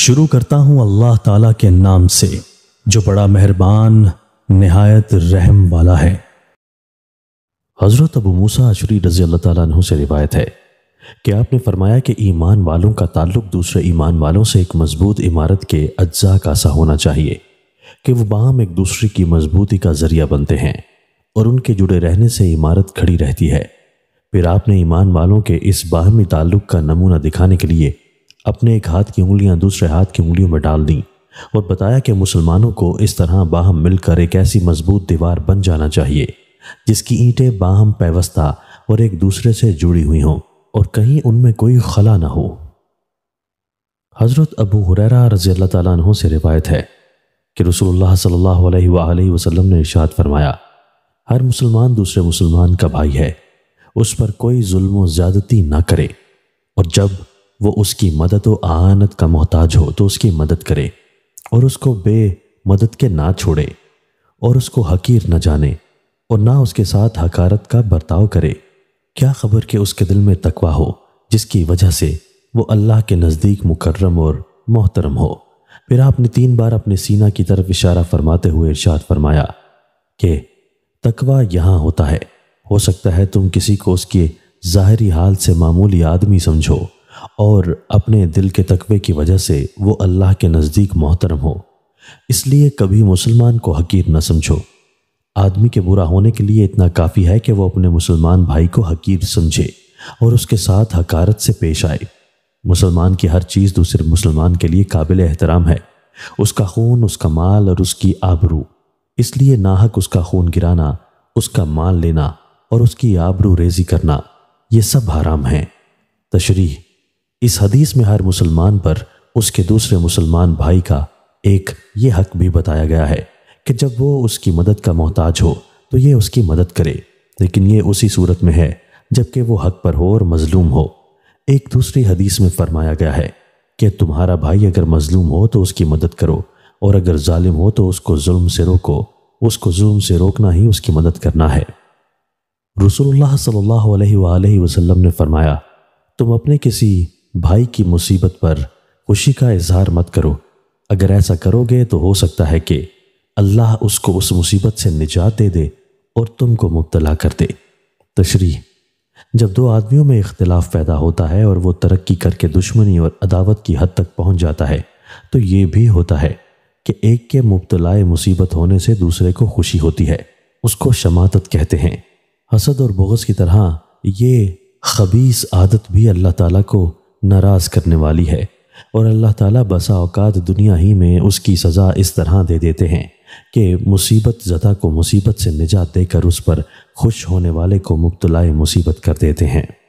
शुरू करता हूं अल्लाह ताला के नाम से जो बड़ा मेहरबान नहायत रहम वाला है हज़रत अबू मूसा अशरी रज़ी अल्लाह तह से रिवायत है कि आपने फरमाया कि ईमान वालों का ताल्लुक दूसरे ईमान वालों से एक मजबूत इमारत के अज्जा का सा होना चाहिए कि वो बाम एक दूसरे की मजबूती का जरिया बनते हैं और उनके जुड़े रहने से इमारत खड़ी रहती है फिर आपने ईमान वालों के इस बाहमी ताल्लुक का नमूना दिखाने के लिए अपने एक हाथ की उंगलियां दूसरे हाथ की उंगलियों में डाल दी और बताया कि मुसलमानों को इस तरह बाहम मिलकर एक ऐसी मजबूत दीवार बन जाना चाहिए जिसकी ईंटें बाहम पैवस्ता और एक दूसरे से जुड़ी हुई हों और कहीं उनमें कोई खला ना हो हज़रत अबू हुररा रजी अल्लाह तु से रिवायत है कि रसूलुल्लाह सल्लल्लाहु अलैहि वसल्लम ने इशाद फरमाया हर मुसलमान दूसरे मुसलमान का भाई है उस पर कोई जुल्म ज़्यादती ना करे और जब वो उसकी मदद व आनत का मोहताज हो तो उसकी मदद करे और उसको बे मदद के ना छोड़े और उसको हकीर न जाने और ना उसके साथ हकारत का बर्ताव करे क्या खबर कि उसके दिल में तकवा हो जिसकी वजह से वो अल्लाह के नज़दीक मुकर्रम और मोहतरम हो फिर आपने तीन बार अपने सीना की तरफ इशारा फरमाते हुए इर्शाद फरमाया कि तकवा यहाँ होता है हो सकता है तुम किसी को उसके ज़ाहरी हाल से मामूली आदमी समझो और अपने दिल के तकबे की वजह से वो अल्लाह के नज़दीक मोहतरम हो इसलिए कभी मुसलमान को हकीर न समझो आदमी के बुरा होने के लिए इतना काफ़ी है कि वो अपने मुसलमान भाई को हकीर समझे और उसके साथ हकारत से पेश आए मुसलमान की हर चीज़ दूसरे तो मुसलमान के लिए काबिल एहतराम है उसका खून उसका माल और उसकी आबरू इसलिए नाहक उसका खून गिराना उसका माल लेना और उसकी आबरू रेजी करना ये सब हराम है तशरी इस हदीस में हर मुसलमान पर उसके दूसरे मुसलमान भाई का एक ये हक भी बताया गया है कि जब वो उसकी मदद का मोहताज हो तो ये उसकी मदद करे लेकिन ये उसी सूरत में है जबकि वो हक पर हो और मजलूम हो एक दूसरी हदीस में फरमाया गया है कि तुम्हारा भाई अगर मजलूम हो तो उसकी मदद करो और अगर जालिम हो तो उसको जुल्म से रोको उसको जुल्म से रोकना ही उसकी मदद करना है रसूलुल्लाह सल्लल्लाहु अलैहि वसल्लम ने फरमाया तुम अपने किसी भाई की मुसीबत पर खुशी का इजहार मत करो अगर ऐसा करोगे तो हो सकता है कि अल्लाह उसको उस मुसीबत से निजात दे दे और तुमको मुबतला कर दे तशरी जब दो आदमियों में इख्तलाफ पैदा होता है और वो तरक्की करके दुश्मनी और अदावत की हद तक पहुंच जाता है तो ये भी होता है कि एक के मुबतलाए मुसीबत होने से दूसरे को खुशी होती है उसको शमातत कहते हैं हसद और बोगस की तरह ये खबीस आदत भी अल्लाह ताला को नाराज़ करने वाली है और अल्लाह ताला बसा औकात दुनिया ही में उसकी सज़ा इस तरह दे देते हैं कि मुसीबत ज़दा को मुसीबत से निजात देकर उस पर खुश होने वाले को मुबतलाए मुसीबत कर देते हैं